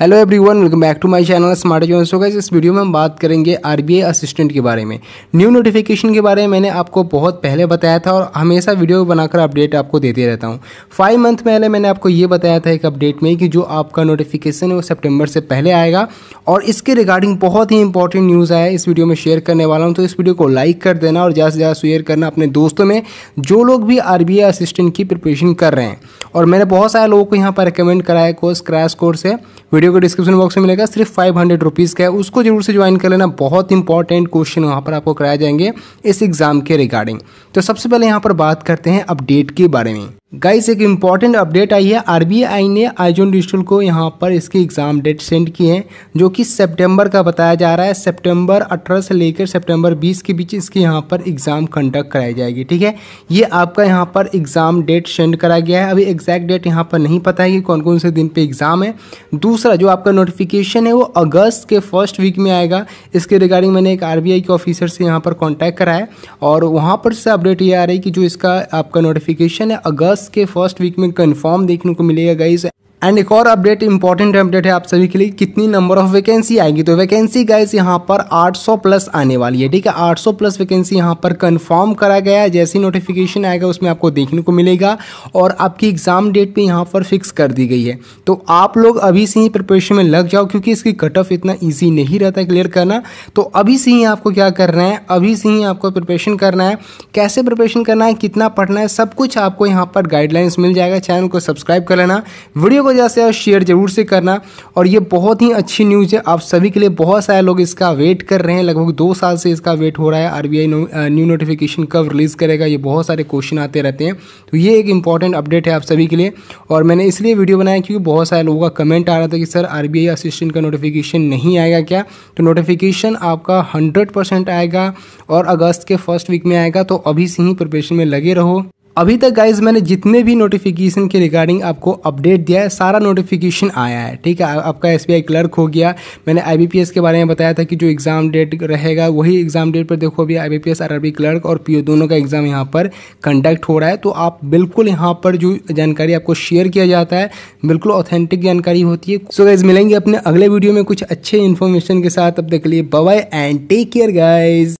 hello everyone welcome back to my channel smart so guys इस video में हम बात करेंगे आरबीआई असिस्टेंट के बारे में न्यू नोटिफिकेशन के बारे में मैंने आपको बहुत पहले बताया था और हमेशा वीडियो बनाकर अपडेट आपको देते रहता हूँ फाइव मंथ पहले मैंने आपको ये बताया था एक अपडेट में कि जो आपका नोटिफिकेशन है वो सेप्टेम्बर से पहले आएगा और इसके रिगार्डिंग बहुत ही इंपॉर्टेंट न्यूज़ आया इस वीडियो में शेयर करने वाला हूँ तो इस वीडियो को लाइक कर देना और ज़्यादा से ज़्यादा शेयर करना अपने दोस्तों में जो लोग भी आर असिस्टेंट की प्रिपरेशन कर रहे हैं और मैंने बहुत सारे लोगों को यहाँ पर रिकमेंड करा है कोर्स क्रैश कोर्स है वीडियो को डिस्क्रिप्शन बॉक्स में मिलेगा सिर्फ फाइव हंड्रेड रुपीज़ का है उसको जरूर से ज्वाइन कर लेना बहुत इंपॉर्टेंट क्वेश्चन वहाँ पर आपको कराए जाएंगे इस एग्ज़ाम के रिगार्डिंग तो सबसे पहले यहाँ पर बात करते हैं अपडेट के बारे में गाइस एक इम्पॉर्टेंट अपडेट आई है आरबीआई ने आईजोन डिजिटल को यहाँ पर इसकी एग्ज़ाम डेट सेंड की है जो कि सितंबर का बताया जा रहा है सितंबर 18 से लेकर सितंबर 20 के बीच इसकी यहाँ पर एग्ज़ाम कंडक्ट कराई जाएगी ठीक है ये आपका यहाँ पर एग्ज़ाम डेट सेंड करा गया है अभी एग्जैक्ट डेट यहाँ पर नहीं पता है कि कौन कौन से दिन पे एग्ज़ाम है दूसरा जो आपका नोटिफिकेशन है वो अगस्त के फर्स्ट वीक में आएगा इसके रिगार्डिंग मैंने एक आर के ऑफिसर से यहाँ पर कॉन्टैक्ट करा है और वहाँ पर से अपडेट ये आ रही है कि जो इसका आपका नोटिफिकेशन है अगस्त के फर्स्ट वीक में कन्फर्म देखने को मिलेगा गाइज एंड एक और अपडेट इंपॉर्टेंट अपडेट है आप सभी के लिए कितनी नंबर ऑफ वैकेंसी आएगी तो वैकेंसी गाइस यहाँ पर 800 प्लस आने वाली है ठीक है 800 प्लस वैकेंसी यहाँ पर कंफर्म करा गया है जैसी नोटिफिकेशन आएगा उसमें आपको देखने को मिलेगा और आपकी एग्ज़ाम डेट भी यहाँ पर फिक्स कर दी गई है तो आप लोग अभी से ही प्रिपरेशन में लग जाओ क्योंकि इसकी कट ऑफ इतना ईजी नहीं रहता क्लियर करना तो अभी से ही आपको क्या करना है अभी से ही आपको प्रिपरेशन करना है कैसे प्रिपरेशन करना है कितना पढ़ना है सब कुछ आपको यहाँ पर गाइडलाइंस मिल जाएगा चैनल को सब्सक्राइब कर लेना वीडियो वजह से आप शेयर जरूर से करना और ये बहुत ही अच्छी न्यूज़ है आप सभी के लिए बहुत सारे लोग इसका वेट कर रहे हैं लगभग दो साल से इसका वेट हो रहा है आरबीआई न्यू नोटिफिकेशन कब रिलीज़ करेगा ये बहुत सारे क्वेश्चन आते रहते हैं तो ये एक इंपॉर्टेंट अपडेट है आप सभी के लिए और मैंने इसलिए वीडियो बनाया क्योंकि बहुत सारे लोगों का कमेंट आ रहा था कि सर आर असिस्टेंट का नोटिफिकेशन नहीं आएगा क्या तो नोटिफिकेशन आपका हंड्रेड आएगा और अगस्त के फर्स्ट वीक में आएगा तो अभी से ही प्रिपरेशन में लगे रहो अभी तक गाइज मैंने जितने भी नोटिफिकेशन के रिगार्डिंग आपको अपडेट दिया है सारा नोटिफिकेशन आया है ठीक है आपका एस क्लर्क हो गया मैंने आई के बारे में बताया था कि जो एग्ज़ाम डेट रहेगा वही एग्ज़ाम डेट पर देखो अभी आई बी क्लर्क और पी दोनों का एग्ज़ाम यहाँ पर कंडक्ट हो रहा है तो आप बिल्कुल यहाँ पर जो जानकारी आपको शेयर किया जाता है बिल्कुल ऑथेंटिक जानकारी होती है सो गाइज मिलेंगे अपने अगले वीडियो में कुछ अच्छे इन्फॉर्मेशन के साथ अब देख लिए bye and take care guys